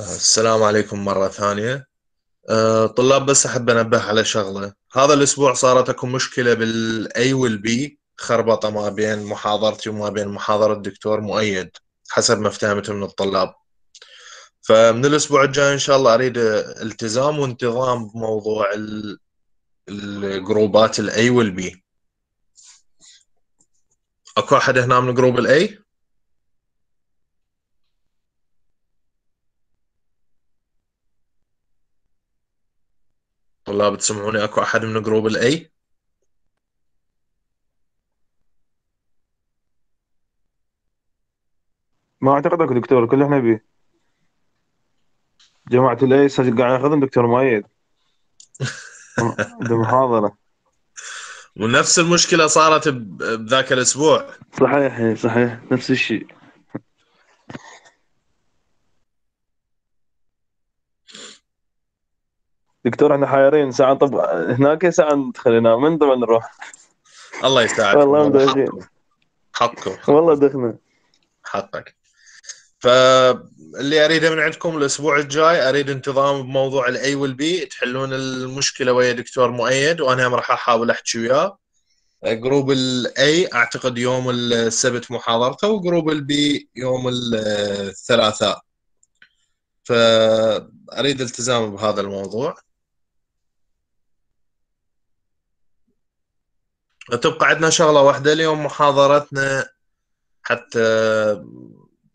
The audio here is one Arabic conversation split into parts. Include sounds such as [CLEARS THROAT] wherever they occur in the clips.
السلام عليكم مرة ثانية أه، طلاب بس أحب أنبه على شغلة هذا الأسبوع صارت أكو مشكلة بالأي والبي خربطة ما بين محاضرتي وما بين محاضرة الدكتور مؤيد حسب ما افتهمت من الطلاب فمن الأسبوع الجاي إن شاء الله أريد التزام وانتظام بموضوع الجروبات الأي والبي أكو أحد هنا من جروب الأي؟ والله بتسمعوني اكو احد من جروب الاي ما اعتقد اكو دكتور كل احنا بيه جماعة الاي قاعد ياخذهم دكتور مايد [LAUGHS] بمحاضرة ونفس المشكلة صارت بذاك الاسبوع صحيح صحيح نفس الشيء دكتور احنا حيرين ساعه طب هناك إيه ساعه خلينا من طبعا نروح الله يساعدك والله مدرجين حقكم والله دخنا حقك فاللي اريده من عندكم الاسبوع الجاي اريد انتظام بموضوع الاي والبي تحلون المشكله ويا دكتور مؤيد وانا راح احاول احكي وياه جروب الاي اعتقد يوم السبت محاضرته وجروب البي يوم الثلاثاء فاريد التزام بهذا الموضوع تبقى عندنا شغله واحده اليوم محاضرتنا حتى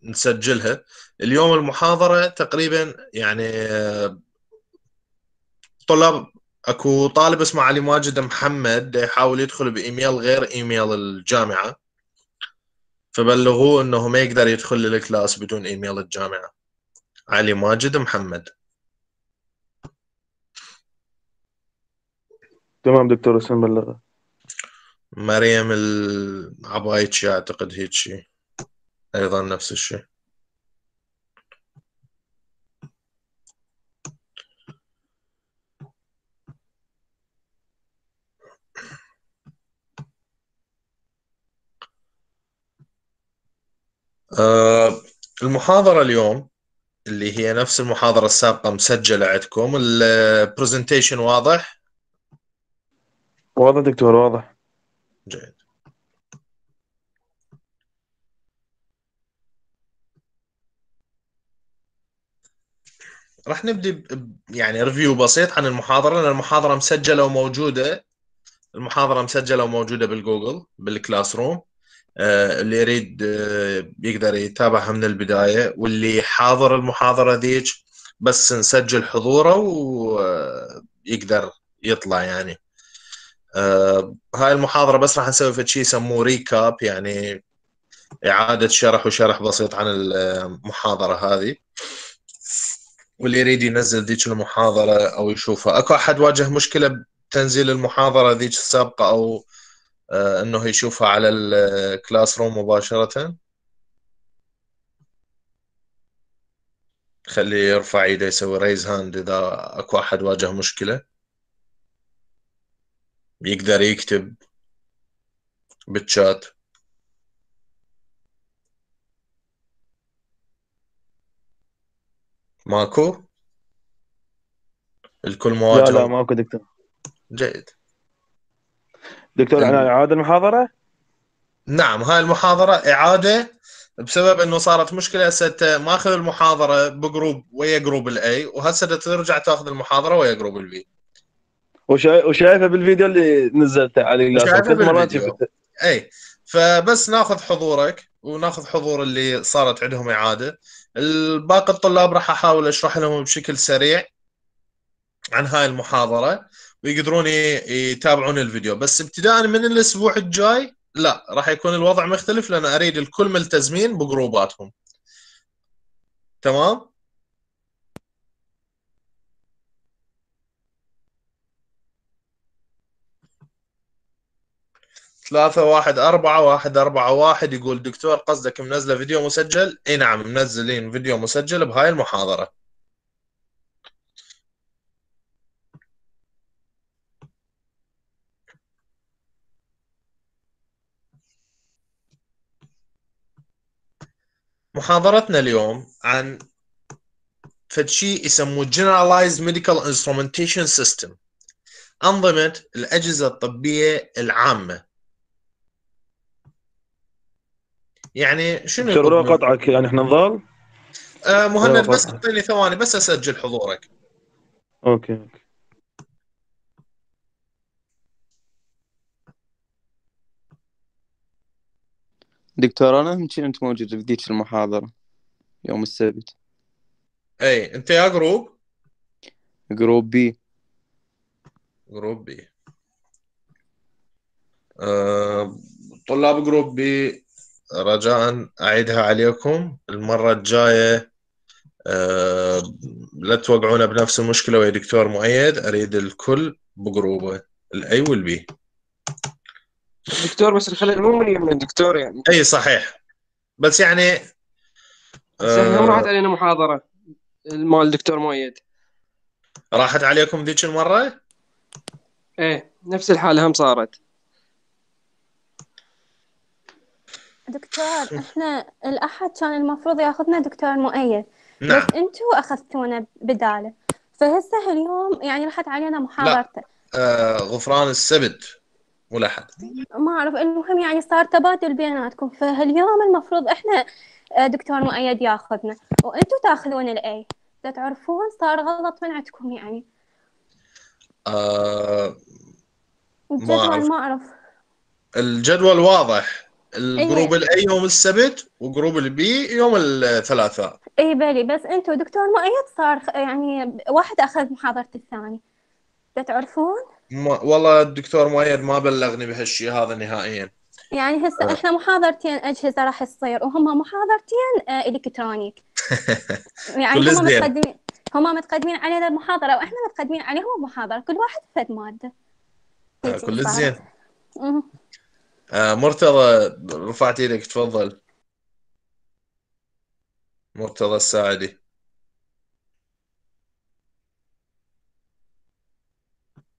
نسجلها اليوم المحاضره تقريبا يعني آه، طلاب اكو طالب اسمه علي ماجد محمد يحاول يدخل بايميل غير ايميل الجامعه فبلغوه انه ما يقدر يدخل للكلاس بدون ايميل الجامعه علي ماجد محمد تمام دكتور حسين بلغه مريم العبايتشي اعتقد هيك شيء ايضا نفس الشيء آه، المحاضرة اليوم اللي هي نفس المحاضرة السابقة مسجلة عندكم البرزنتيشن واضح؟ واضح دكتور واضح جيد راح نبدي يعني ريفيو بسيط عن المحاضره لان المحاضره مسجله وموجوده المحاضره مسجله وموجوده بالجوجل بالكلاس آه، روم اللي يريد آه، يقدر يتابعها من البدايه واللي حاضر المحاضره ذيك بس نسجل حضوره ويقدر آه، يطلع يعني آه هاي المحاضره بس راح نسوي فد شيء يسموه ريكاب يعني اعاده شرح وشرح بسيط عن المحاضره هذه واللي يريد ينزل ذيك المحاضره او يشوفها اكو احد واجه مشكله بتنزيل المحاضره ذيك السابقه او آه انه يشوفها على الكلاس روم مباشره خليه يرفع ايده يسوي ريز هاند اذا اكو احد واجه مشكله بيقدر يكتب بالشات ماكو الكل مواجه لا لا ماكو دكتور جيد دكتور يعني... اعاده المحاضره نعم هاي المحاضره اعاده بسبب انه صارت مشكله هسه ماخذ المحاضره بجروب ويا جروب الاي وهسه ترجع تاخذ المحاضره ويا جروب البي وشايفه بالفيديو اللي نزلته على مرات اي فبس ناخذ حضورك وناخذ حضور اللي صارت عندهم اعاده الباقي الطلاب راح احاول اشرح لهم بشكل سريع عن هاي المحاضره ويقدرون يتابعون الفيديو بس ابتداء من الاسبوع الجاي لا راح يكون الوضع مختلف لان اريد الكل ملتزمين بجروباتهم تمام ثلاثة واحد أربعة واحد أربعة واحد يقول دكتور قصدك منزلة فيديو مسجل اي نعم منزلين فيديو مسجل بهاي المحاضرة محاضرتنا اليوم عن فد شيء يسموه Generalized Medical Instrumentation System أنظمة الأجهزة الطبية العامة يعني شنو شنو قطعك يعني احنا نظل آه مهند بس اعطيني ثواني بس اسجل حضورك اوكي اوكي دكتور انا يمكن انت موجود في ذيك المحاضره يوم السبت اي انت يا جروب جروب بي جروب بي أه... طلاب جروب بي رجاء اعيدها عليكم المره الجايه آه، لا توقعونا بنفس المشكله ويا دكتور مؤيد اريد الكل بجروبه الاي والبي دكتور بس الخلل مو من يمنا الدكتور يعني اي صحيح بس يعني أه هم راحت علينا محاضره مال دكتور مؤيد راحت عليكم ذيك المره؟ ايه نفس الحاله هم صارت دكتور احنا الاحد كان المفروض ياخذنا دكتور مؤيد نعم. بس انتوا اخذتونا بداله فهسه اليوم يعني راحت علينا محاضرته آه غفران السبت والاحد ما اعرف المهم يعني صار تبادل بيناتكم فهاليوم المفروض احنا آه، دكتور مؤيد ياخذنا وانتوا تاخذون الاي تعرفون صار غلط من عندكم يعني آه... الجدول ما اعرف الجدول واضح إيه. الجروب الاي يوم السبت وجروب البي يوم الثلاثاء اي بالي بس انتم دكتور مؤيد صار يعني واحد اخذ محاضره الثاني تعرفون؟ ما والله الدكتور مؤيد ما بلغني بهالشيء هذا نهائيا يعني هسه أه. احنا محاضرتين اجهزه راح تصير وهم محاضرتين آه الكترونيك [LAUGHS] يعني هم متقدمين هم متقدمين علينا المحاضره واحنا متقدمين عليهم محاضره كل واحد فد ماده آه، كل زين آه، مرتضى رفعت ايدك تفضل مرتضى الساعدي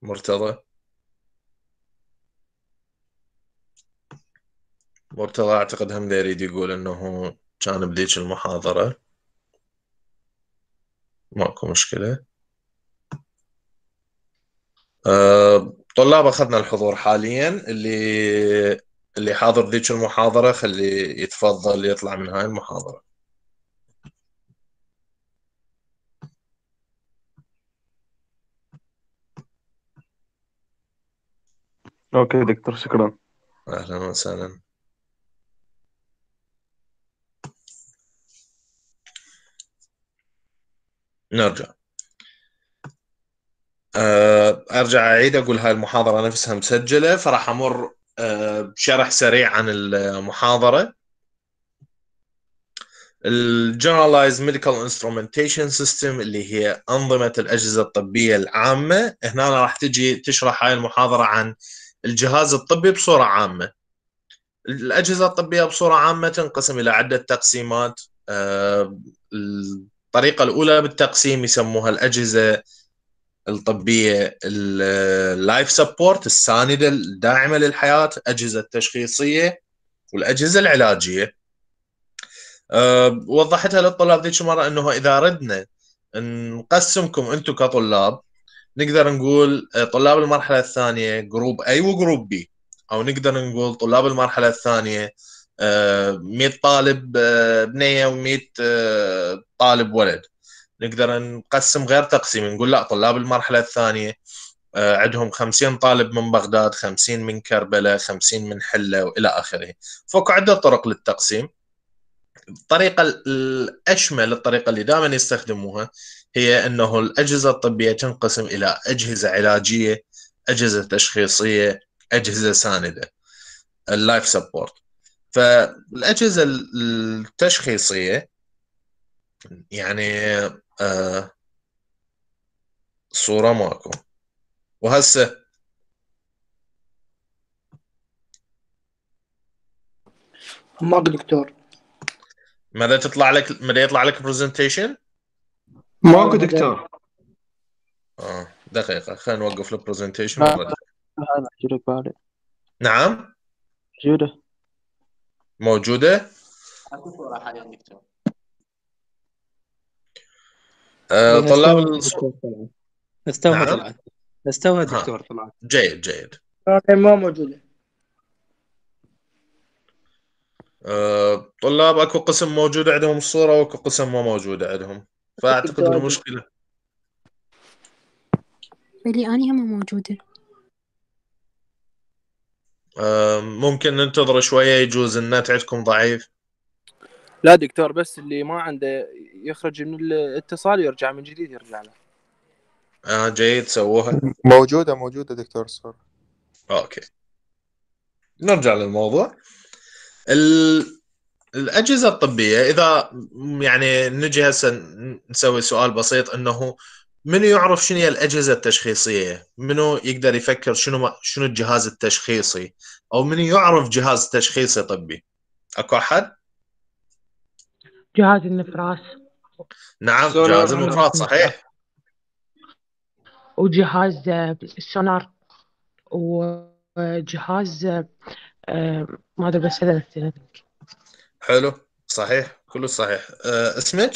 مرتضى مرتضى اعتقد هم يريد يقول انه كان بذيك المحاضرة ماكو مشكلة طلاب اخذنا الحضور حاليا اللي اللي حاضر ذيك المحاضره خليه يتفضل يطلع من هاي المحاضره اوكي دكتور شكرا اهلا وسهلا نرجع آه، ارجع اعيد اقول هاي المحاضره نفسها مسجله فراح امر آه، بشرح سريع عن المحاضره الجنرالايز ميديكال انسترومنتيشن سيستم اللي هي انظمه الاجهزه الطبيه العامه هنا راح تجي تشرح هاي المحاضره عن الجهاز الطبي بصوره عامه الاجهزه الطبيه بصوره عامه تنقسم الى عده تقسيمات آه، الطريقه الاولى بالتقسيم يسموها الاجهزه الطبيه اللايف سبورت السانده الداعمه للحياه الاجهزه التشخيصيه والاجهزه العلاجيه أه، وضحتها للطلاب ذيك المره انه اذا ردنا نقسمكم انتم كطلاب نقدر نقول أه، طلاب المرحله الثانيه جروب اي وجروب بي او نقدر نقول طلاب المرحله الثانيه 100 أه، طالب بنيه و100 طالب ولد نقدر نقسم غير تقسيم نقول لا طلاب المرحله الثانيه آه، عندهم 50 طالب من بغداد 50 من كربلاء 50 من حله والى اخره فوق عده طرق للتقسيم الطريقه الاشمل الطريقه اللي دائما يستخدموها هي انه الاجهزه الطبيه تنقسم الى اجهزه علاجيه اجهزه تشخيصيه اجهزه سانده اللايف سبورت فالاجهزه التشخيصيه يعني آه، صورة ماكو وهسه ماكو دكتور ماذا تطلع لك ماذا يطلع لك برزنتيشن ماكو دكتور اه دقيقة خلينا نوقف البرزنتيشن آه، نعم موجودة موجودة؟ اكو صورة حاليا دكتور آه، طلاب استوى طلعت استوى نعم. آه. دكتور طلعت جيد جيد ما موجوده آه، طلاب اكو قسم موجود عندهم الصوره واكو قسم ما موجوده عندهم فاعتقد انه مشكله اللي اني هم موجوده ممكن ننتظر شويه يجوز النت عندكم ضعيف لا دكتور بس اللي ما عنده يخرج من الاتصال ويرجع من جديد يرجع له اه جيد سووها موجوده موجوده دكتور الصورة اوكي نرجع للموضوع ال... الاجهزه الطبيه اذا يعني نجي هسه نسوي سؤال بسيط انه منو يعرف شنو هي الاجهزه التشخيصيه؟ منو يقدر يفكر شنو ما... شنو الجهاز التشخيصي؟ او منو يعرف جهاز تشخيصي طبي؟ اكو احد؟ جهاز النفراس نعم جهاز النفراس صحيح وجهاز السونار آه، وجهاز آه، آه، ما ادري بس هذا حلو صحيح كله صحيح اسمك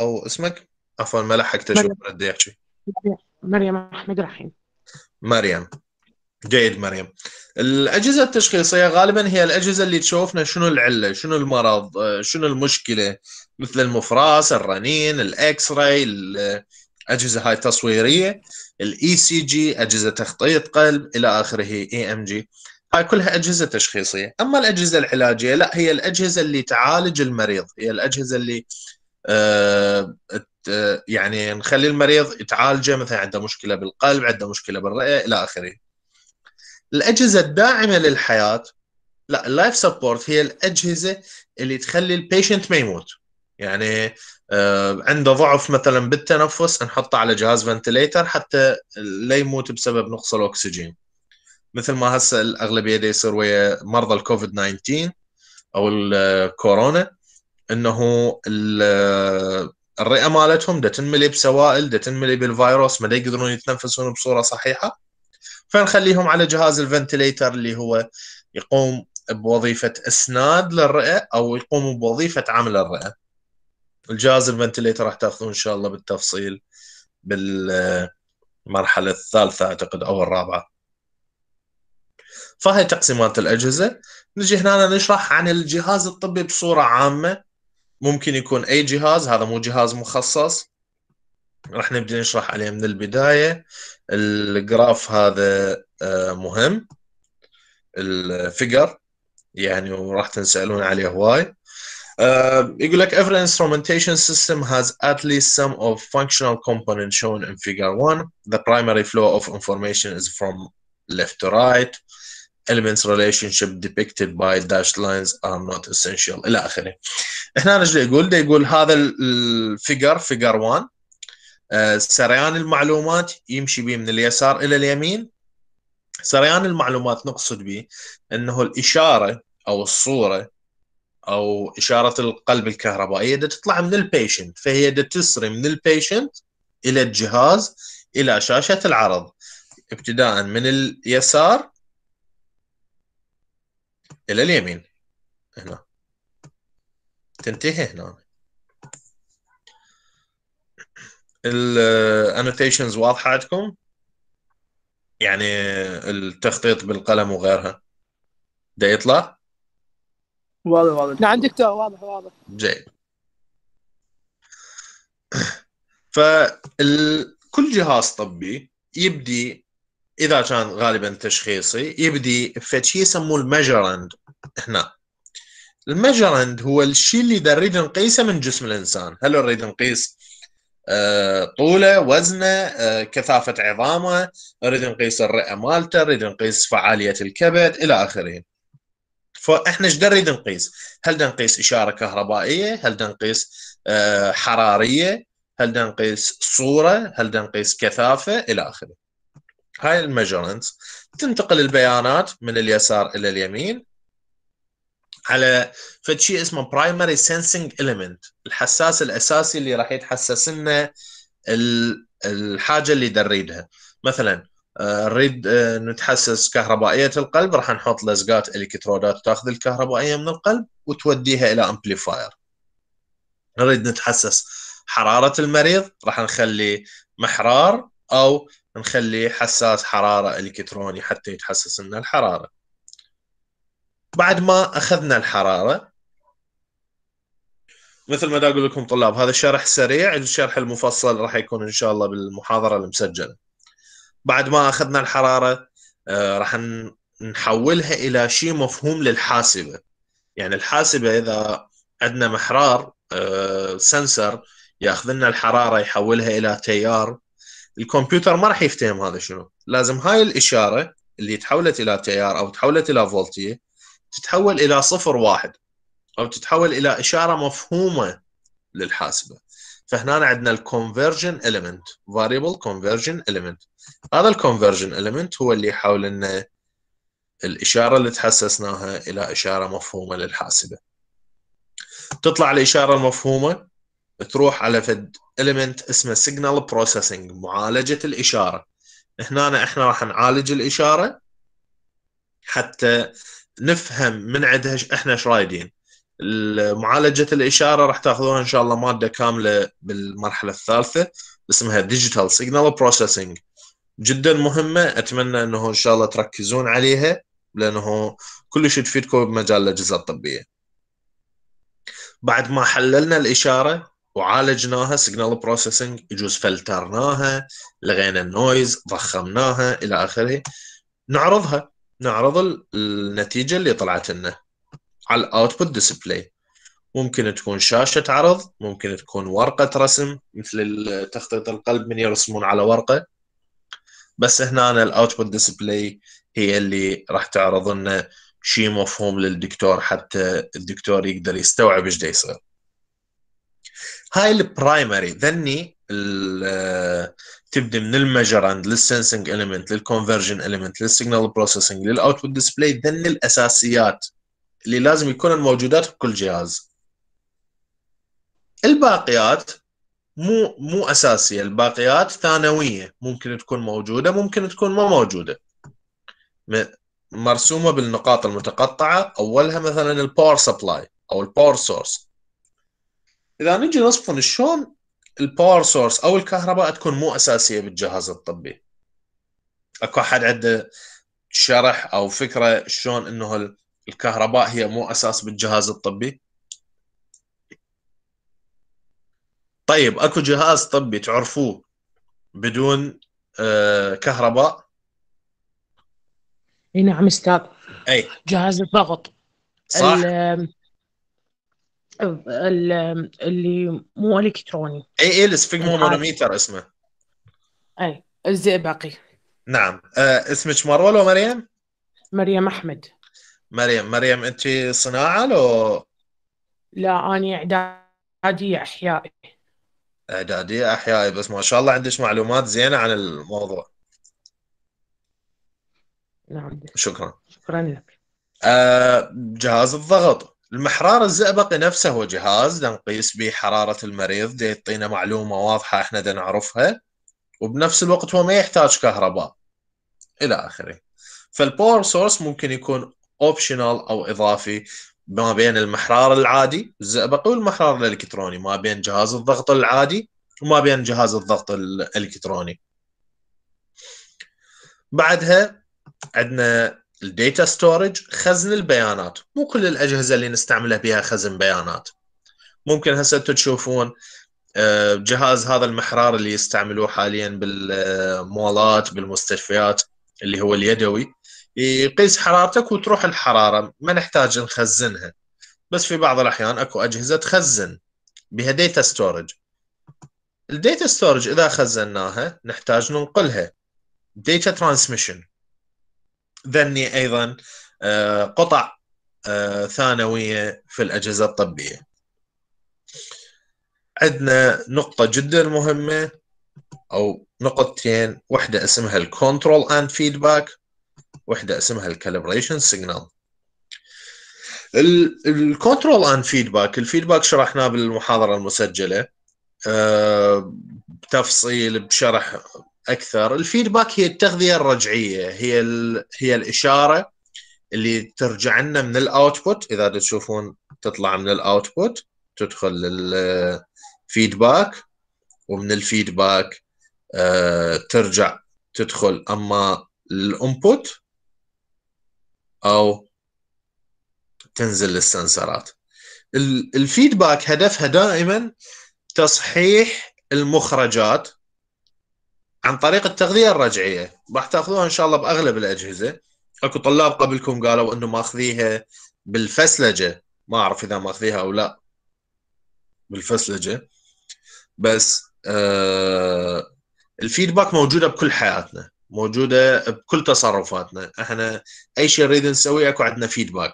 او اسمك عفوا ما لحقت اشوف بدي احكي مريم احمد رحيم مريم جيد مريم الأجهزة التشخيصية غالبا هي الأجهزة اللي تشوفنا شنو العلة شنو المرض آه، شنو المشكلة مثل المفراس الرنين الأكس راي الأجهزة هاي التصويرية الإي سي e جي أجهزة تخطيط قلب إلى آخره إي إم جي هاي كلها أجهزة تشخيصية أما الأجهزة العلاجية لا هي الأجهزة اللي تعالج المريض هي الأجهزة اللي آه, آه، يعني نخلي المريض يتعالجه مثلا عنده مشكله بالقلب عنده مشكله بالرئه الى اخره الاجهزه الداعمه للحياه لا اللايف سبورت هي الاجهزه اللي تخلي البيشنت ما يموت يعني آه، عنده ضعف مثلا بالتنفس نحطه على جهاز فنتليتر حتى لا يموت بسبب نقص الاكسجين مثل ما هسه الاغلبيه دي يصير ويا مرضى الكوفيد 19 او الكورونا انه آه، الرئه مالتهم دا تنملي بسوائل دا تنملي بالفيروس ما يقدرون يتنفسون بصوره صحيحه فنخليهم على جهاز الفنتليتر اللي هو يقوم بوظيفه اسناد للرئه او يقوم بوظيفه عمل الرئه الجهاز الفنتليتر راح تاخذون ان شاء الله بالتفصيل بالمرحله الثالثه اعتقد او الرابعه فهي تقسيمات الاجهزه نجي هنا نشرح عن الجهاز الطبي بصوره عامه ممكن يكون اي جهاز هذا مو جهاز مخصص راح نبدا نشرح عليه من البدايه الجراف هذا مهم الفيجر يعني وراح تنسالون عليه هواي يقول لك every instrumentation system has at least some of functional components shown in figure 1 the primary flow of information is from left to right elements relationship depicted by dashed lines are not essential الى اخره هنا ايش يقول يقول هذا الفيجر فيجر 1 آه، سريان المعلومات يمشي به من اليسار الى اليمين سريان المعلومات نقصد به انه الاشاره او الصوره او اشاره القلب الكهربائيه دا تطلع من البيشنت فهي دا تسري من البيشنت الى الجهاز الى شاشه العرض ابتداء من اليسار الى اليمين هنا تنتهي هنا الانوتيشنز واضحه عندكم يعني التخطيط بالقلم وغيرها ده يطلع واضح واضح نعم دكتور واضح واضح جيد فكل جهاز طبي يبدي اذا كان غالبا تشخيصي يبدي شيء يسموه المجرند هنا المجرند هو الشيء اللي نريد نقيسه من جسم الانسان هل نريد نقيس آه، طوله وزنه آه، كثافه عظامه نريد نقيس الرئه مالته نريد نقيس فعاليه الكبد الى اخره فاحنا ايش نريد نقيس هل نقيس اشاره كهربائيه هل نقيس آه، حراريه هل نقيس صوره هل نقيس كثافه الى اخره هاي الميجرنت تنتقل البيانات من اليسار الى اليمين على فد شيء اسمه برايمري سنسنج اليمنت الحساس الاساسي اللي راح يتحسس لنا الحاجه اللي نريدها مثلا آه، نريد آه، نتحسس كهربائيه القلب راح نحط لزقات الكترودات تاخذ الكهربائيه من القلب وتوديها الى امبليفاير نريد نتحسس حراره المريض راح نخلي محرار او نخلي حساس حراره الكتروني حتى يتحسس لنا الحراره بعد ما اخذنا الحراره مثل ما دا اقول لكم طلاب هذا شرح سريع الشرح المفصل راح يكون ان شاء الله بالمحاضره المسجله بعد ما اخذنا الحراره آه، راح نحولها الى شيء مفهوم للحاسبه يعني الحاسبه اذا عندنا محرار آه، سنسر ياخذ لنا الحراره يحولها الى تيار الكمبيوتر ما راح يفتهم هذا شنو لازم هاي الاشاره اللي تحولت الى تيار او تحولت الى فولتيه تتحول الى صفر واحد او تتحول الى اشاره مفهومه للحاسبه فهنا عندنا الكونفرجن اليمنت فاريبل كونفرجن اليمنت هذا الكونفرجن اليمنت هو اللي يحاول لنا الاشاره اللي تحسسناها الى اشاره مفهومه للحاسبه تطلع الاشاره المفهومه تروح على فد اليمنت اسمه سيجنال بروسيسنج معالجه الاشاره هنا احنا راح نعالج الاشاره حتى نفهم من عندها احنا ايش رايدين معالجه الاشاره راح تاخذوها ان شاء الله ماده كامله بالمرحله الثالثه اسمها ديجيتال سيجنال بروسيسنج جدا مهمه اتمنى انه ان شاء الله تركزون عليها لانه كلش تفيدكم بمجال الاجهزه الطبيه بعد ما حللنا الاشاره وعالجناها سيجنال بروسيسنج يجوز فلترناها لغينا النويز ضخمناها الى اخره نعرضها نعرض النتيجة اللي طلعت لنا على الاوتبوت ديسبلاي ممكن تكون شاشة عرض ممكن تكون ورقة رسم مثل تخطيط القلب من يرسمون على ورقة بس هنا أنا الاوتبوت ديسبلاي هي اللي راح تعرض لنا شيء مفهوم للدكتور حتى الدكتور يقدر يستوعب ايش يصير هاي البرايمري ذني تبدي من عند للسنسنج اليمنت للكونفرجن اليمنت للسيجنال بروسيسنج للاوتبوت ديسبلاي ذن الاساسيات اللي لازم يكونن موجودات بكل جهاز الباقيات مو مو اساسيه الباقيات ثانويه ممكن تكون موجوده ممكن تكون ما موجوده مرسومه بالنقاط المتقطعه اولها مثلا الباور سبلاي او الباور سورس اذا نجي نصفن شلون الباور سورس او الكهرباء تكون مو اساسيه بالجهاز الطبي اكو احد عنده شرح او فكره شلون انه الكهرباء هي مو اساس بالجهاز الطبي طيب اكو جهاز طبي تعرفوه بدون آه، كهرباء اي نعم استاذ اي جهاز الضغط صح اللي مو الكتروني اي اي السفيجمون مانوميتر اسمه اي الزئبقي نعم آه، اسمك مروه لو مريم؟ مريم احمد مريم مريم انت صناعه لو لا انا اعداديه احيائي اعداديه احيائي بس ما شاء الله عندك معلومات زينه عن الموضوع نعم شكرا شكرا لك آه جهاز الضغط المحرار الزئبقي نفسه هو جهاز نقيس به حرارة المريض يعطينا معلومة واضحة احنا دا نعرفها وبنفس الوقت هو ما يحتاج كهرباء الى اخره فالباور سورس ممكن يكون اوبشنال او اضافي ما بين المحرار العادي الزئبقي والمحرار الالكتروني ما بين جهاز الضغط العادي وما بين جهاز الضغط الالكتروني بعدها عندنا الديتا ستورج خزن البيانات مو كل الاجهزه اللي نستعملها بها خزن بيانات ممكن هسه انتم تشوفون آه، جهاز هذا المحرار اللي يستعملوه حاليا بالمولات بالمستشفيات اللي هو اليدوي يقيس حرارتك وتروح الحراره ما نحتاج نخزنها بس في بعض الاحيان اكو اجهزه تخزن بها ديتا ستورج الديتا ستورج اذا خزناها نحتاج ننقلها ديتا ترانسميشن ذني ايضا آه، قطع آه، ثانويه في الاجهزه الطبيه. عندنا نقطه جدا مهمه او نقطتين واحده اسمها الكنترول اند فيدباك واحده اسمها الكالبريشن سيجنال. الكنترول اند فيدباك الفيدباك شرحناه بالمحاضره المسجله آه، بتفصيل بشرح اكثر الفيدباك هي التغذيه الرجعيه هي هي الاشاره اللي ترجع لنا من الاوتبوت اذا تشوفون تطلع من الاوتبوت تدخل للفيدباك ومن الفيدباك آه، ترجع تدخل اما الانبوت او تنزل للسنسرات الفيدباك هدفها دائما تصحيح المخرجات عن طريق التغذيه الرجعيه راح تاخذوها ان شاء الله باغلب الاجهزه اكو طلاب قبلكم قالوا انه ماخذيها بالفسلجه ما اعرف اذا ماخذيها او لا بالفسلجه بس آه الفيدباك موجوده بكل حياتنا موجوده بكل تصرفاتنا احنا اي شيء نريد نسويه اكو عندنا فيدباك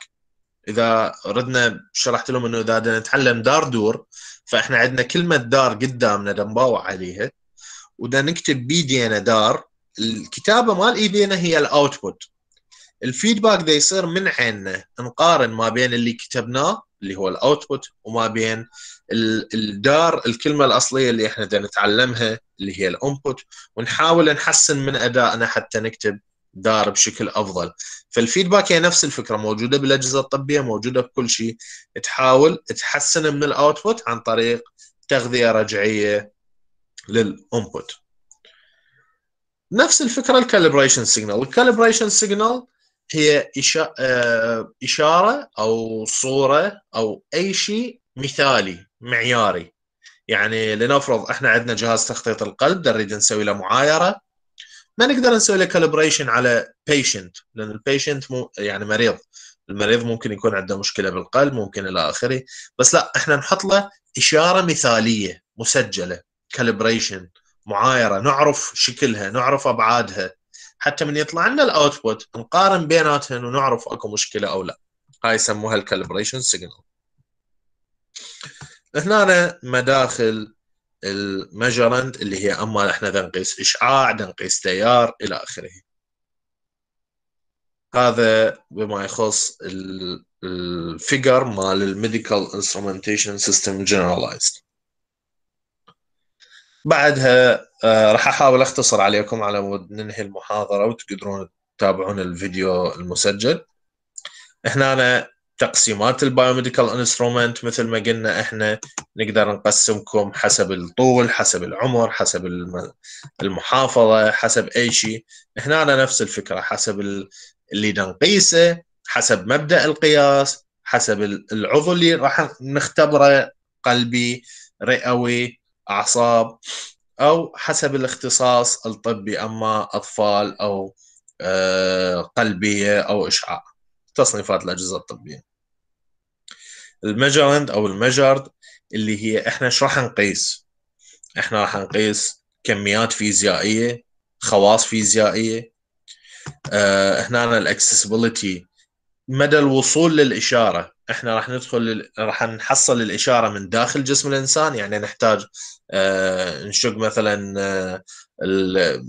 اذا ردنا شرحت لهم انه اذا نتعلم دار دور فاحنا عندنا كلمه دار قدامنا نباوع عليها وده نكتب ان دار الكتابه مال ايدينا e هي الاوتبوت الفيدباك ده يصير من عيننا نقارن ما بين اللي كتبناه اللي هو الاوتبوت وما بين الدار الكلمه الاصليه اللي احنا بدنا نتعلمها اللي هي الانبوت ونحاول نحسن من ادائنا حتى نكتب دار بشكل افضل فالفيدباك هي نفس الفكره موجوده بالاجهزه الطبيه موجوده بكل شيء تحاول تحسن من الاوتبوت عن طريق تغذيه رجعيه للانبوت نفس الفكره الكالبريشن سيجنال الكالبريشن سيجنال هي آه، اشاره او صوره او اي شيء مثالي معياري يعني لنفرض احنا عندنا جهاز تخطيط القلب نريد نسوي له معايره ما نقدر نسوي له كالبريشن على بيشنت لان البيشنت مو يعني مريض المريض ممكن يكون عنده مشكله بالقلب ممكن الى اخره بس لا احنا نحط له اشاره مثاليه مسجله كالبريشن معايره نعرف شكلها نعرف ابعادها حتى من يطلع لنا الاوتبوت نقارن بيناتهم ونعرف اكو مشكله او لا هاي يسموها الكالبريشن سيجنال هنا مداخل المجرند اللي هي اما احنا نقيس اشعاع نقيس تيار الى اخره هذا بما يخص الفيجر مال الميديكال انسترومنتيشن سيستم جنرالايزد بعدها آه، راح احاول اختصر عليكم على مود ننهي المحاضره وتقدرون تتابعون الفيديو المسجل هنا أنا تقسيمات البايوميديكال انسترومنت مثل ما قلنا احنا نقدر نقسمكم حسب الطول حسب العمر حسب المحافظه حسب اي شيء هنا أنا نفس الفكره حسب اللي نقيسه حسب مبدا القياس حسب العضو اللي راح نختبره قلبي رئوي اعصاب او حسب الاختصاص الطبي اما اطفال او آه، قلبيه او اشعاع تصنيفات الاجهزه الطبيه المجرند او المجرد اللي هي احنا ايش راح نقيس احنا راح نقيس كميات فيزيائيه خواص فيزيائيه آه، هنا الاكسسبيليتي مدى الوصول للاشاره احنا راح ندخل راح نحصل الاشاره من داخل جسم الانسان يعني نحتاج آه، نشق مثلا نشوف آه،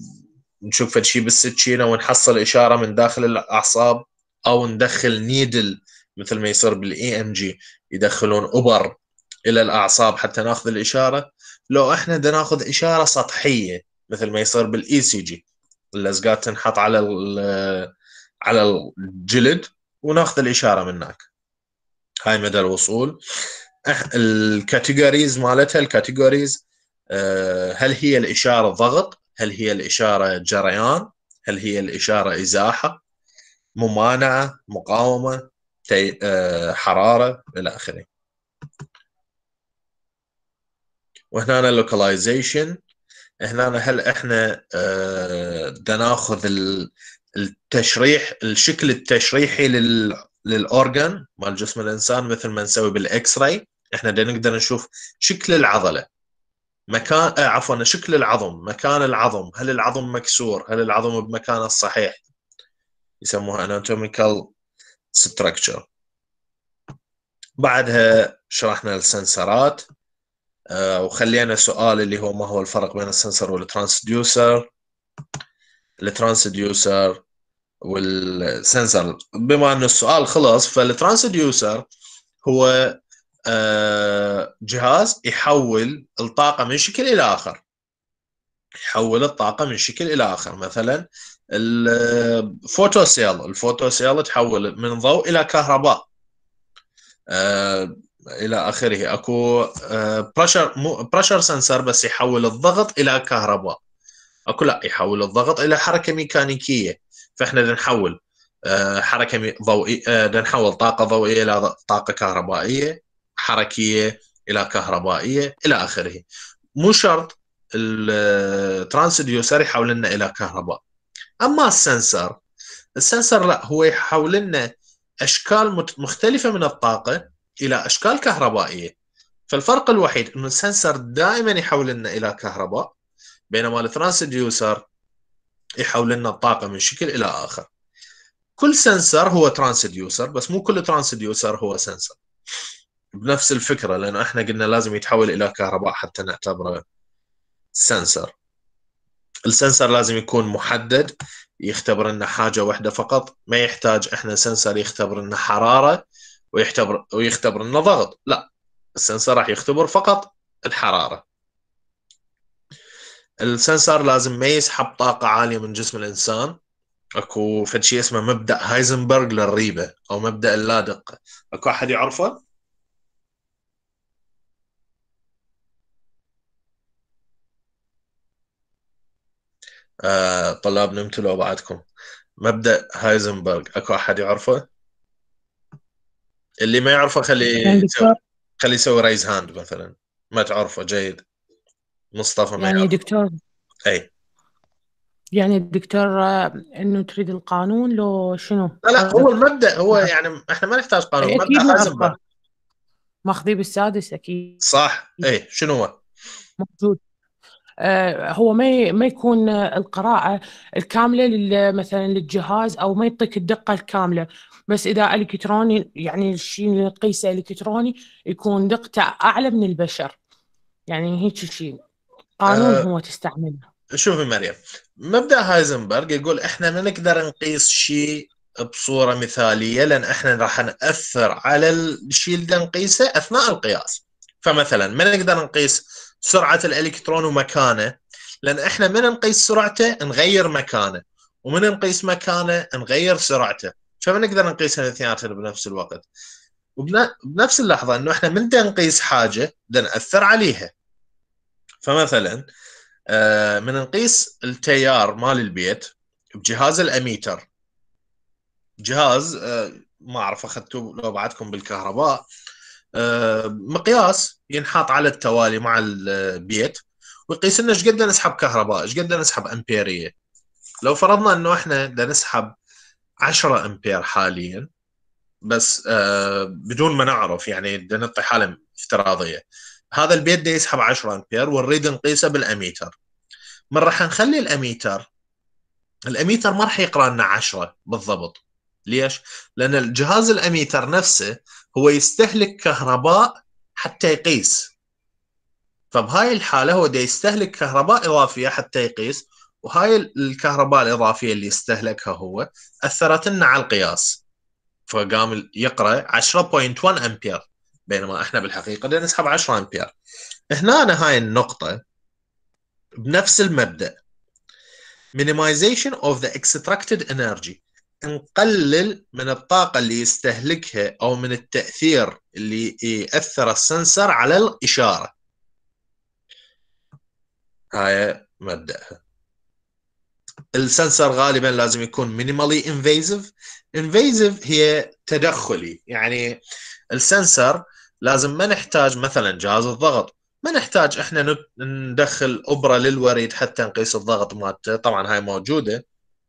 نشق فد شيء بالسكينه ونحصل اشاره من داخل الاعصاب او ندخل نيدل مثل ما يصير بالاي ام جي يدخلون ابر الى الاعصاب حتى ناخذ الاشاره لو احنا بدنا ناخذ اشاره سطحيه مثل ما يصير بالاي سي جي اللزقات تنحط على على الجلد وناخذ الاشاره من هناك هاي مدى الوصول الكاتيجوريز مالتها الكاتيجوريز آه، هل هي الاشاره ضغط؟ هل هي الاشاره جريان؟ هل هي الاشاره ازاحه؟ ممانعه، مقاومه، آه، حراره الى اخره. وهنا اللوكاليزيشن هنا هل احنا بدنا آه، ناخذ التشريح الشكل التشريحي لل للاورجن مال جسم الانسان مثل ما نسوي بالاكس راي احنا نقدر نشوف شكل العضله مكان آه عفوا شكل العظم مكان العظم هل العظم مكسور هل العظم بمكانه الصحيح يسموها anatomical structure بعدها شرحنا السنسرات آه وخلينا سؤال اللي هو ما هو الفرق بين السنسر والترانسديوسر الترانسديوسر والسنسر بما أن السؤال خلص فالترانسديوسر هو آه، جهاز يحول الطاقة من شكل إلى آخر يحول الطاقة من شكل إلى آخر مثلا الفوتوسيل آه، الفوتوسيل تحول من ضوء إلى كهرباء آه، إلى آخره أكو بريشر مو بريشر سنسر بس يحول الضغط إلى كهرباء أكو لا يحول الضغط إلى حركة ميكانيكية فاحنا نحول آه، حركه ضوئيه آه، نحول طاقه ضوئيه الى طاقه كهربائيه حركيه الى كهربائيه الى اخره مو شرط الترانسديوسر آه، يحول لنا الى كهرباء اما السنسر السنسر لا هو يحول لنا اشكال مختلفه من الطاقه الى اشكال كهربائيه فالفرق الوحيد انه السنسر دائما يحول لنا الى كهرباء بينما الترانسديوسر يحول لنا الطاقه من شكل الى اخر كل سنسر هو ترانسديوسر بس مو كل ترانسديوسر هو سنسر بنفس الفكره لان احنا قلنا لازم يتحول الى كهرباء حتى نعتبره سنسر السنسر لازم يكون محدد يختبر لنا حاجه واحده فقط ما يحتاج احنا سنسر يختبر لنا حراره ويختبر ويختبر لنا ضغط لا السنسر راح يختبر فقط الحراره السنسر لازم ما يسحب طاقه عاليه من جسم الانسان اكو فد شيء اسمه مبدا هايزنبرغ للريبه او مبدا اللا دقه اكو احد يعرفه؟ آه طلاب نمتوا لو بعدكم مبدا هايزنبرغ اكو احد يعرفه؟ اللي ما يعرفه خلي خلي يسوي رايز هاند مثلا ما تعرفه جيد مصطفى ما يعني دكتور اي يعني الدكتور آه، انه تريد القانون لو شنو؟ لا لا هو المبدا هو يعني احنا ما نحتاج قانون مبدا لازم ماخذيه بالسادس اكيد صح اي شنو هو؟ موجود آه، هو ما ما يكون آه، القراءه الكامله مثلا للجهاز او ما يعطيك الدقه الكامله بس اذا الكتروني يعني الشيء اللي نقيسه الكتروني يكون دقته اعلى من البشر يعني هيك شيء قانون آه، هو تستعمله شوفي مريم مبدا هايزنبرغ يقول احنا ما نقدر نقيس شيء بصوره مثاليه لان احنا راح ناثر على الشيء اللي نقيسه اثناء القياس فمثلا ما نقدر نقيس سرعه الالكترون ومكانه لان احنا من نقيس سرعته نغير مكانه ومن نقيس مكانه نغير سرعته فما نقدر نقيس الاثنين بنفس الوقت وبنفس اللحظه انه احنا من نقيس حاجه بدنا ناثر عليها فمثلا آه، من نقيس التيار مال البيت بجهاز الاميتر جهاز آه، ما اعرف اخذته لو بعدكم بالكهرباء آه، مقياس ينحط على التوالي مع البيت ويقيس لنا ايش قد نسحب كهرباء ايش قد نسحب امبيريه لو فرضنا انه احنا بدنا نسحب 10 امبير حاليا بس بدون ما نعرف يعني بدنا نعطي حاله افتراضيه هذا البيت ده يسحب 10 امبير ونريد نقيسه بالاميتر من راح نخلي الاميتر الاميتر ما راح يقرا لنا 10 بالضبط ليش؟ لان الجهاز الاميتر نفسه هو يستهلك كهرباء حتى يقيس فبهاي الحاله هو دا يستهلك كهرباء اضافيه حتى يقيس وهاي الكهرباء الاضافيه اللي استهلكها هو اثرت لنا على القياس فقام يقرا 10.1 امبير بينما احنا بالحقيقه بدنا نسحب 10 امبير هنا هاي النقطه بنفس المبدا minimization of the extracted energy نقلل من الطاقه اللي يستهلكها او من التاثير اللي ياثر السنسر على الاشاره هاي مبداها السنسر غالبا لازم يكون مينيمالي انفيزيف انفيزيف هي تدخلي يعني السنسر لازم ما نحتاج مثلا جهاز الضغط ما نحتاج احنا ندخل ابره للوريد حتى نقيس الضغط مالته طبعا هاي موجوده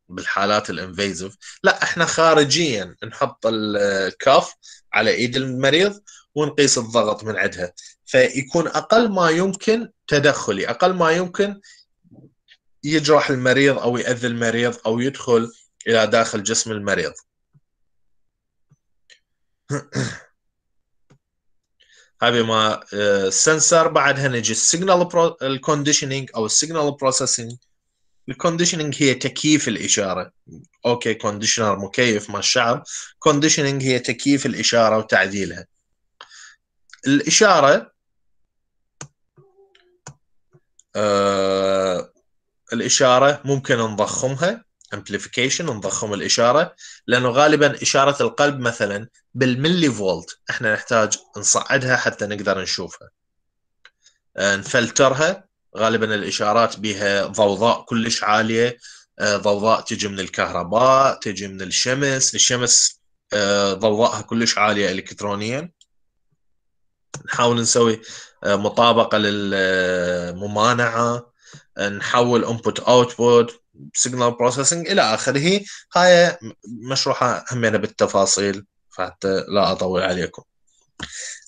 بالحالات الانفيزف لا احنا خارجيا نحط الكاف على ايد المريض ونقيس الضغط من عندها فيكون اقل ما يمكن تدخلي اقل ما يمكن يجرح المريض او ياذي المريض او يدخل الى داخل جسم المريض [CLEARS THROAT] ابي ما السنسر بعدها نجي السيجنال الكونديشنينج او السيجنال بروسيسنج الكونديشنينج هي تكييف الاشاره اوكي كونديشنر مكيف مع الشعر كونديشنينج هي تكييف الاشاره وتعديلها الاشاره آه... الاشاره ممكن نضخمها امبليفيكيشن نضخم الاشاره لانه غالبا اشاره القلب مثلا بالملي فولت احنا نحتاج نصعدها حتى نقدر نشوفها آه، نفلترها غالبا الاشارات بها ضوضاء كلش عاليه آه، ضوضاء تجي من الكهرباء تجي من الشمس الشمس آه، ضوضاءها كلش عاليه الكترونيا نحاول نسوي مطابقه للممانعه نحول انبوت اوتبوت سيجنال بروسيسنج الى اخره هاي مشروحه همينه بالتفاصيل فحتى لا اطول عليكم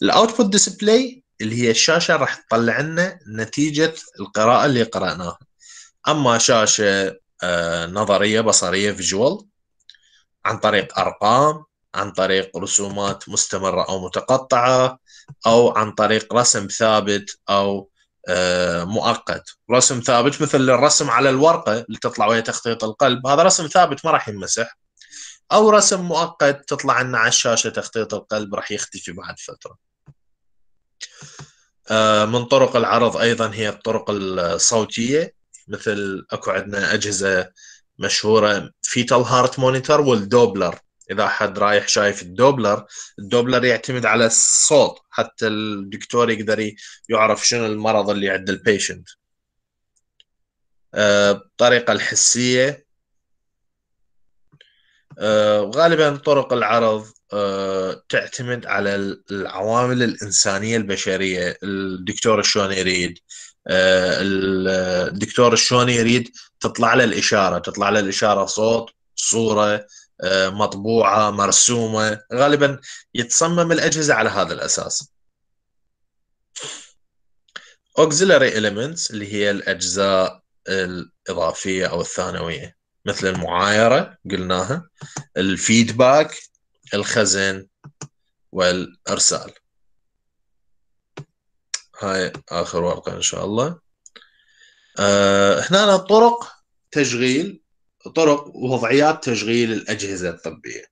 الاوتبوت ديسبلاي اللي هي الشاشه راح تطلع لنا نتيجه القراءه اللي قراناها اما شاشه آه، نظريه بصريه فيجوال عن طريق ارقام عن طريق رسومات مستمره او متقطعه او عن طريق رسم ثابت او آه، مؤقت رسم ثابت مثل الرسم على الورقه اللي تطلع وهي تخطيط القلب هذا رسم ثابت ما راح ينمسح او رسم مؤقت تطلع لنا على الشاشه تخطيط القلب راح يختفي بعد فتره آه، من طرق العرض ايضا هي الطرق الصوتيه مثل اكو عندنا اجهزه مشهوره فيتال هارت مونيتور والدوبلر اذا حد رايح شايف الدوبلر الدوبلر يعتمد على الصوت حتى الدكتور يقدر يعرف شنو المرض اللي عند البيشنت آه، الطريقه الحسيه آه، غالبا طرق العرض آه، تعتمد على العوامل الإنسانية البشرية الدكتور شلون يريد الدكتور شلون يريد تطلع له الإشارة تطلع له الإشارة صوت صورة آه، مطبوعه مرسومه غالبا يتصمم الاجهزه على هذا الاساس auxiliary elements اللي هي الاجزاء الاضافيه او الثانويه مثل المعايره قلناها الفيدباك الخزن والارسال هاي اخر ورقه ان شاء الله أه هنا طرق تشغيل طرق ووضعيات تشغيل الأجهزة الطبية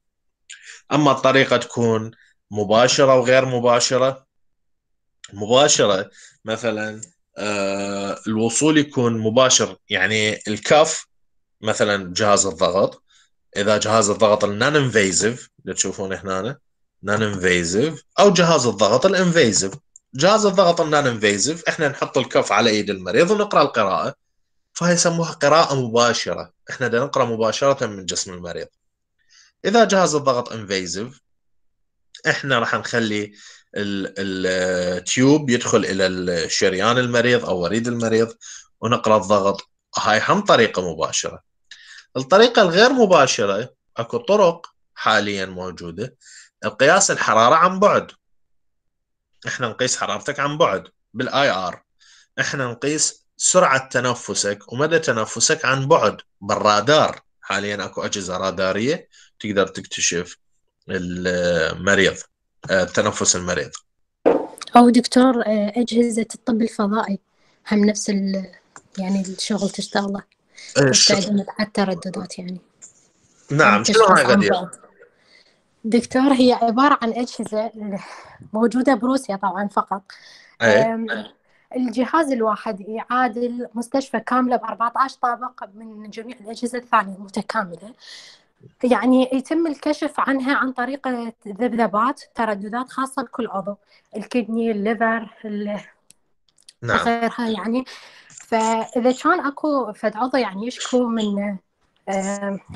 أما الطريقة تكون مباشرة وغير مباشرة مباشرة مثلا آه، الوصول يكون مباشر يعني الكف مثلا جهاز الضغط اذا جهاز الضغط النان انفيزيف اللي تشوفون هنا نان انفيزيف او جهاز الضغط الانفيزيف جهاز الضغط النان انفيزيف احنا نحط الكف على ايد المريض ونقرا القراءه فهي يسموها قراءة مباشرة احنا دا نقرأ مباشرة من جسم المريض إذا جهاز الضغط انفيزيف احنا راح نخلي التيوب يدخل إلى الشريان المريض أو وريد المريض ونقرأ الضغط هاي هم طريقة مباشرة الطريقة الغير مباشرة اكو طرق حاليا موجودة القياس الحرارة عن بعد احنا نقيس حرارتك عن بعد بالاي ار احنا نقيس سرعه تنفسك ومدى تنفسك عن بعد بالرادار حاليا اكو اجهزه راداريه تقدر تكتشف المريض تنفس المريض او دكتور اجهزه الطب الفضائي هم نفس ال يعني الشغل تشتغله تستعد على الترددات يعني نعم شنو هاي غدير؟ دكتور هي عبارة عن أجهزة موجودة بروسيا طبعا فقط أي. الجهاز الواحد يعادل مستشفى كامله ب 14 طابق من جميع الاجهزه الثانيه المتكاملة يعني يتم الكشف عنها عن طريق ذبذبات ترددات خاصه بكل عضو الكدني الليفر نعم. غيرها يعني فاذا كان اكو فد عضو يعني يشكو من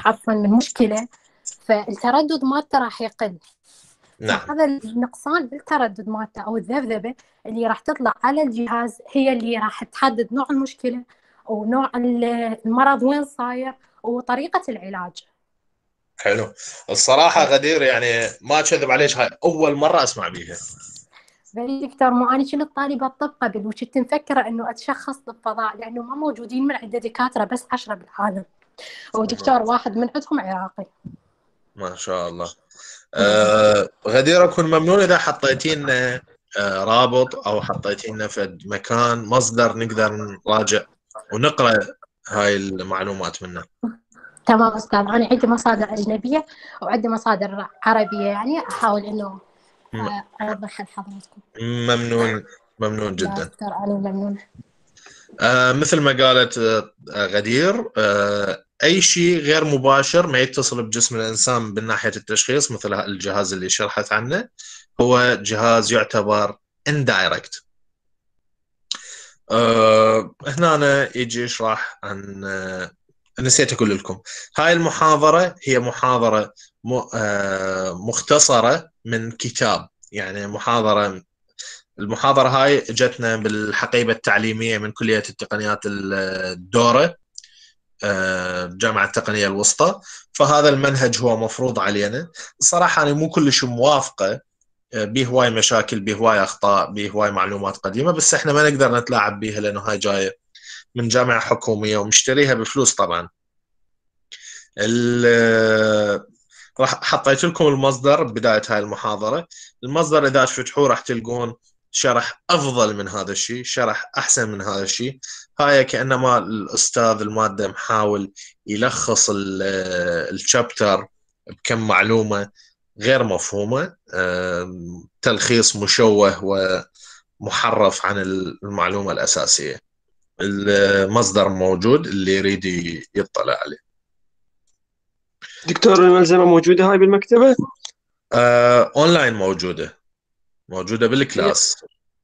عفوا من مشكله فالتردد مالته راح يقل نعم. هذا النقصان بالتردد مالته او الذبذبه اللي راح تطلع على الجهاز هي اللي راح تحدد نوع المشكله ونوع المرض وين صاير وطريقه العلاج. حلو الصراحة غدير يعني ما أكذب عليك هاي أول مرة أسمع بيها بلي دكتور مو أنا كنت طالبة الطب قبل وكنت مفكرة إنه أتشخص طب فضاء لأنه ما موجودين من عنده دكاترة بس عشرة بالعالم ودكتور واحد من عندهم عراقي ما شاء الله آه غدير اكون ممنون اذا حطيتين آه رابط او لنا فد مكان مصدر نقدر نراجع ونقرا هاي المعلومات منه تمام استاذ انا عندي مصادر اجنبيه وعندي مصادر عربيه يعني احاول انه آه، اوضحها لحضرتكم ممنون ممنون جدا انا ممنون آه مثل ما قالت آه غدير آه، اي شيء غير مباشر ما يتصل بجسم الانسان من ناحيه التشخيص مثل الجهاز اللي شرحت عنه هو جهاز يعتبر اندايركت أه هنا أنا يجي يشرح عن أه نسيت اقول لكم هاي المحاضره هي محاضره م... أه مختصره من كتاب يعني محاضره المحاضره هاي جتنا بالحقيبه التعليميه من كليه التقنيات الدوره آه، الجامعة آه، التقنية الوسطى فهذا المنهج هو مفروض علينا صراحة أنا مو كلش موافقة آه، بهواي مشاكل بهواي أخطاء بهواي معلومات قديمة بس إحنا ما نقدر نتلاعب بيها لأنه هاي جاية من جامعة حكومية ومشتريها بفلوس طبعا آه، راح حطيت لكم المصدر بداية هاي المحاضرة المصدر إذا تفتحوه راح تلقون شرح افضل من هذا الشيء شرح احسن من هذا الشيء هاي كانما الاستاذ الماده محاول يلخص الشابتر بكم معلومه غير مفهومه تلخيص مشوه ومحرف عن المعلومه الاساسيه المصدر موجود اللي يريد يطلع عليه دكتور الملزمه موجوده هاي بالمكتبه آه، موجوده موجوده بالكلاس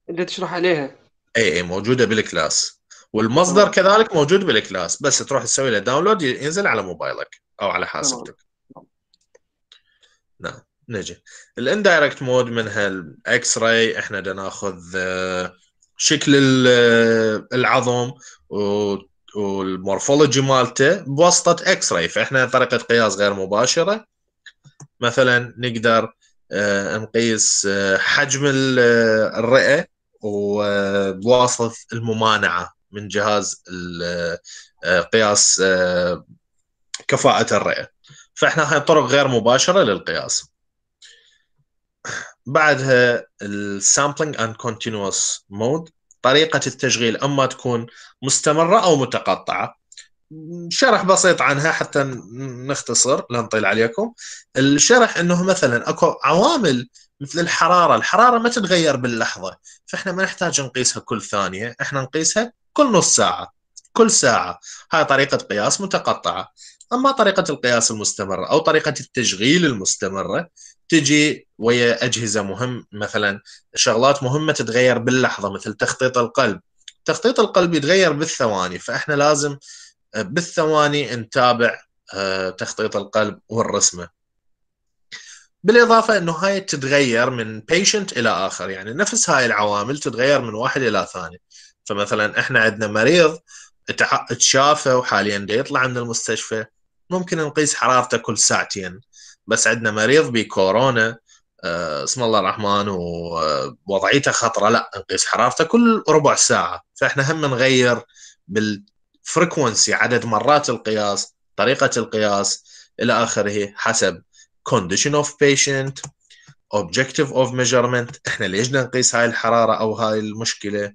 اللي تشرح عليها اي اي موجوده بالكلاس والمصدر كذلك موجود بالكلاس بس تروح تسوي له داونلود ينزل على موبايلك او على حاسبتك نعم نجي الاندايركت مود منها الاكس راي احنا بدنا ناخذ آه، شكل آه، العظم والمورفولوجي مالته بواسطه اكس راي فاحنا طريقه قياس غير مباشره مثلا نقدر آه، نقيس حجم الرئه وبواسطه الممانعه من جهاز آه، قياس آه، كفاءة الرئة فاحنا هاي طرق غير مباشرة للقياس بعدها السامبلينج اند كونتينوس مود طريقة التشغيل اما تكون مستمرة او متقطعة شرح بسيط عنها حتى نختصر لا نطيل عليكم الشرح انه مثلا اكو عوامل مثل الحرارة الحرارة ما تتغير باللحظة فاحنا ما نحتاج نقيسها كل ثانية احنا نقيسها كل نص ساعة كل ساعة هاي طريقة قياس متقطعة أما طريقة القياس المستمرة أو طريقة التشغيل المستمرة تجي ويا أجهزة مهم مثلا شغلات مهمة تتغير باللحظة مثل تخطيط القلب تخطيط القلب يتغير بالثواني فإحنا لازم آه، بالثواني نتابع آه، تخطيط القلب والرسمة بالإضافة أنه هاي تتغير من patient إلى آخر يعني نفس هاي العوامل تتغير من واحد إلى ثاني فمثلا احنا عندنا مريض تشافه وحاليا دا يطلع من المستشفى ممكن نقيس حرارته كل ساعتين بس عندنا مريض بكورونا آه، اسم الله الرحمن ووضعيته آه، خطره لا نقيس حرارته كل ربع ساعه فاحنا هم نغير بالفريكونسي عدد مرات القياس طريقه القياس الى اخره حسب كونديشن اوف بيشنت اوبجيكتيف اوف ميجرمنت احنا ليش نقيس هاي الحراره او هاي المشكله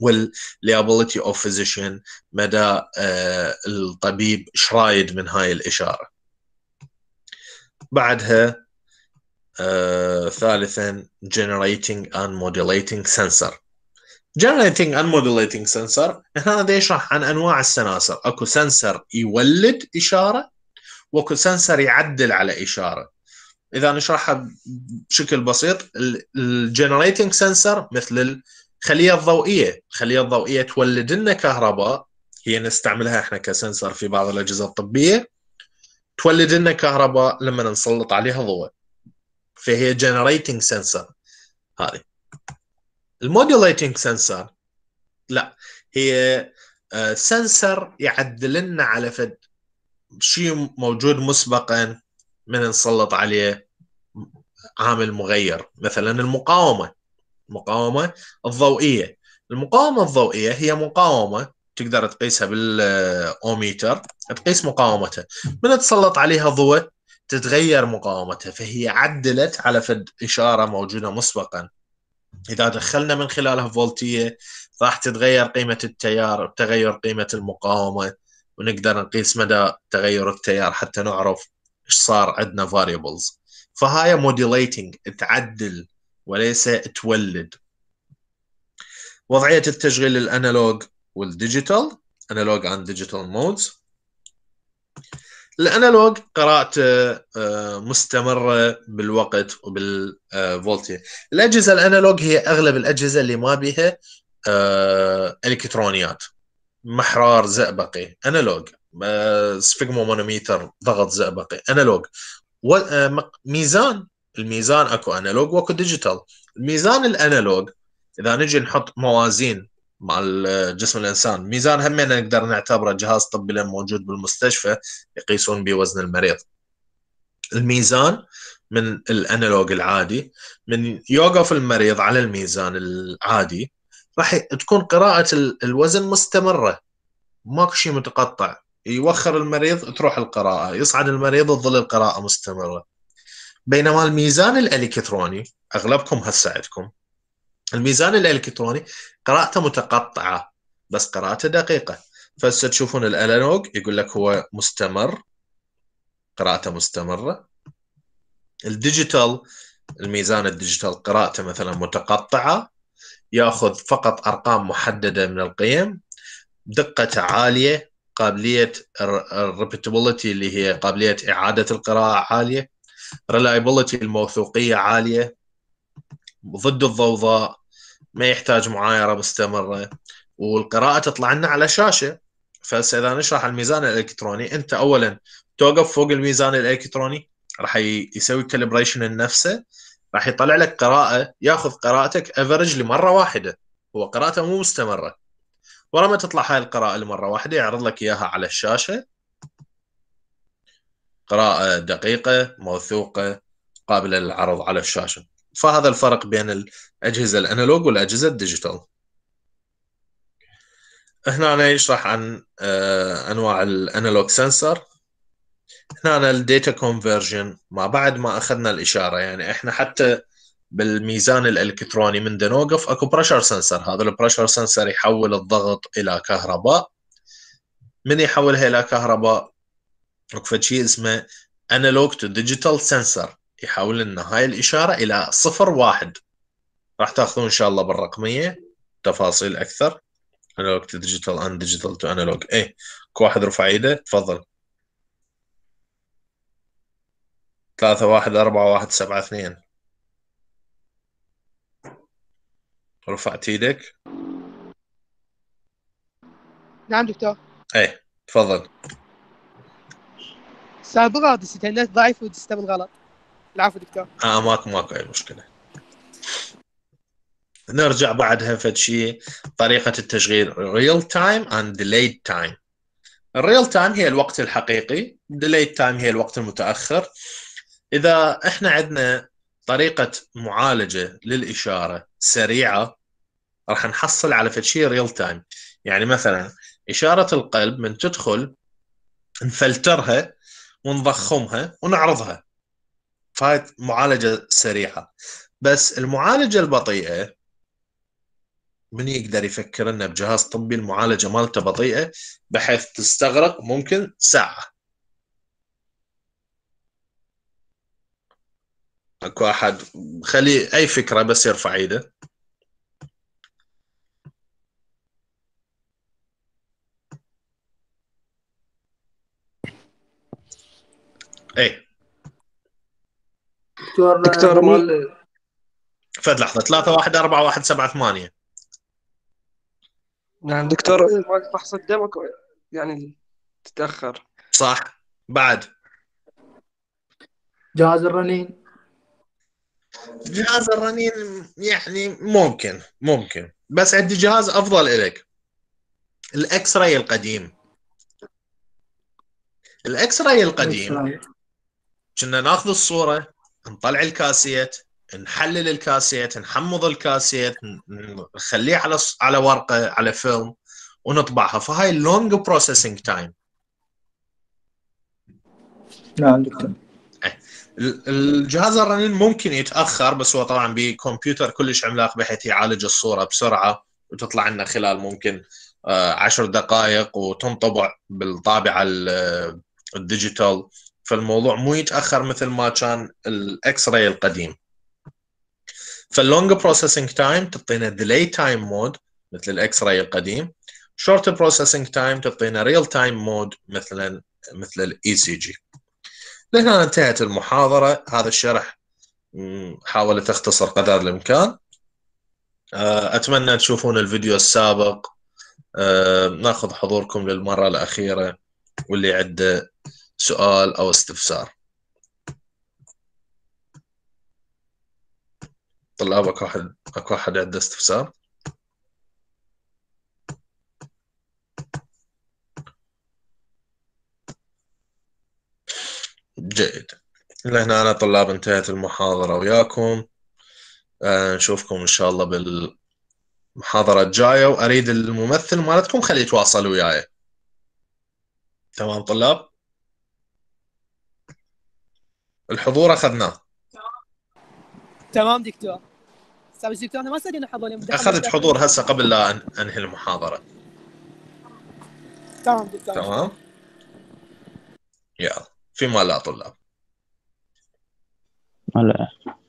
والليابلتي اوف فيزيشن مدى آه، الطبيب شرايد من هاي الاشاره بعدها آه، ثالثا generating and modulating sensor generating and modulating sensor هذا يشرح عن انواع السناسر اكو سنسر يولد اشاره واكو سنسر يعدل على اشاره اذا نشرحها بشكل بسيط الجنريتنج سنسر مثل خليه الضوئيه الخليه الضوئيه تولد لنا كهرباء هي نستعملها احنا كسنسر في بعض الاجهزه الطبيه تولد لنا كهرباء لما نسلط عليها ضوء فهي generating sensor هذه الموديوليتنج سنسر لا هي سنسر آه، يعدل لنا على فد شيء موجود مسبقا من نسلط عليه عامل مغير مثلا المقاومه المقاومه الضوئيه المقاومه الضوئيه هي مقاومه تقدر تقيسها بالاوميتر تقيس مقاومتها من تسلط عليها ضوء تتغير مقاومتها فهي عدلت على فد اشاره موجوده مسبقا اذا دخلنا من خلالها فولتيه راح تتغير قيمه التيار بتغير قيمه المقاومه ونقدر نقيس مدى تغير التيار حتى نعرف ايش صار عندنا فاريبلز فهاي موديليتنج تعدل وليس تولد وضعية التشغيل الأنالوج والديجيتال أنالوج عن ديجيتال مودز الانالوج قراءته آه، مستمره بالوقت وبالفولتير آه، الاجهزه الانالوج هي اغلب الاجهزه اللي ما بها آه، الكترونيات محرار زئبقي انالوج مونوميتر ضغط زئبقي انالوج ميزان الميزان اكو انالوج واكو ديجيتال الميزان الانالوج اذا نجي نحط موازين مع جسم الانسان ميزان هم نقدر نعتبره جهاز طبي لان موجود بالمستشفى يقيسون به وزن المريض الميزان من الانالوج العادي من يوقف المريض على الميزان العادي راح تكون قراءة الوزن مستمرة ماكو شيء متقطع يوخر المريض تروح القراءة يصعد المريض تظل القراءة مستمرة بينما الميزان الالكتروني اغلبكم هسه عندكم الميزان الالكتروني قراءته متقطعه بس قراءته دقيقه فهسه تشوفون الانالوج يقول لك هو مستمر قراءته مستمره الديجيتال الميزان الديجيتال قراءته مثلا متقطعه ياخذ فقط ارقام محدده من القيم دقته عاليه قابليه الريبيتابيلتي اللي هي قابليه اعاده القراءه عاليه ريلايبلتي الموثوقيه عاليه ضد الضوضاء ما يحتاج معايره مستمره والقراءه تطلع لنا على شاشه فهسه اذا نشرح الميزان الالكتروني انت اولا توقف فوق الميزان الالكتروني راح يسوي كالبريشن لنفسه راح يطلع لك قراءه ياخذ قراءتك افرج لمره واحده هو قراءته مو مستمره ورا ما تطلع هاي القراءه لمره واحده يعرض لك اياها على الشاشه قراءة دقيقة موثوقة قابلة للعرض على الشاشة فهذا الفرق بين الأجهزة الأنالوج والأجهزة الديجيتال هنا أنا يشرح عن آه، أنواع الأنالوج سنسر هنا الديتا كونفرجن ما بعد ما أخذنا الإشارة يعني إحنا حتى بالميزان الالكتروني من نوقف اكو بريشر سنسر هذا البريشر سنسر يحول الضغط الى كهرباء من يحولها الى كهرباء دوك شيء اسمه انالوج تو ديجيتال سنسر يحاول لنا هاي الاشاره الى صفر واحد راح تاخذون ان شاء الله بالرقميه تفاصيل اكثر انالوج تو ديجيتال ان ديجيتال تو انالوج ايه واحد رفع ايده تفضل ثلاثة واحد أربعة واحد سبعة اثنين رفعت ايدك نعم دكتور ايه تفضل سابقه ودستها النت ضعيف ودستها بالغلط العفو دكتور اه ماكو ماكو اي مشكله نرجع بعدها فد شيء طريقه التشغيل ريل تايم اند ديليد تايم الريل تايم هي الوقت الحقيقي ديليد تايم هي الوقت المتاخر اذا احنا عندنا طريقه معالجه للاشاره سريعه راح نحصل على فد شيء ريل تايم يعني مثلا اشاره القلب من تدخل نفلترها ونضخمها ونعرضها فهاي معالجه سريعه بس المعالجه البطيئه من يقدر يفكر انه بجهاز طبي المعالجه مالته بطيئه بحيث تستغرق ممكن ساعه اكو احد خلي اي فكره بس يرفع ايده ايه دكتور دكتور مال فد لحظه 3 1 4 1 7 8 نعم دكتور فحص الدم يعني تتاخر صح بعد جهاز الرنين جهاز الرنين يعني ممكن ممكن بس عندي جهاز افضل الك الاكس راي القديم الاكس راي القديم كنا ناخذ الصوره نطلع الكاسيت نحلل الكاسيت نحمض الكاسيت نخليه على على ورقه على فيلم ونطبعها فهاي اللونج بروسيسنج تايم نعم دكتور الجهاز الرنين ممكن يتاخر بس هو طبعا بكمبيوتر كلش عملاق بحيث يعالج الصوره بسرعه وتطلع لنا خلال ممكن آه، عشر دقائق وتنطبع بالطابعه الديجيتال فالموضوع مو يتاخر مثل ما كان الاكس راي القديم فاللونج بروسيسنج تايم تعطينا ديلي تايم مود مثل الاكس راي القديم شورت بروسيسنج تايم تعطينا ريل تايم مود مثلا مثل الاي سي جي لهنا انتهت المحاضره هذا الشرح حاولت اختصر قدر الامكان آه، اتمنى تشوفون الفيديو السابق آه، ناخذ حضوركم للمره الاخيره واللي عنده سؤال أو استفسار طلاب اكو احد اكو احد عنده استفسار؟ جيد لهنا أنا طلاب انتهت المحاضرة وياكم آه نشوفكم إن شاء الله بالمحاضرة الجاية وأريد الممثل مالتكم خليه يتواصل وياي تمام طلاب الحضور اخذناه تمام دكتور استاذ دكتور انا ما سجلنا حضور اخذت حضور هسه قبل لا انهي المحاضره تمام دكتور تمام يلا فيما لا طلاب هلا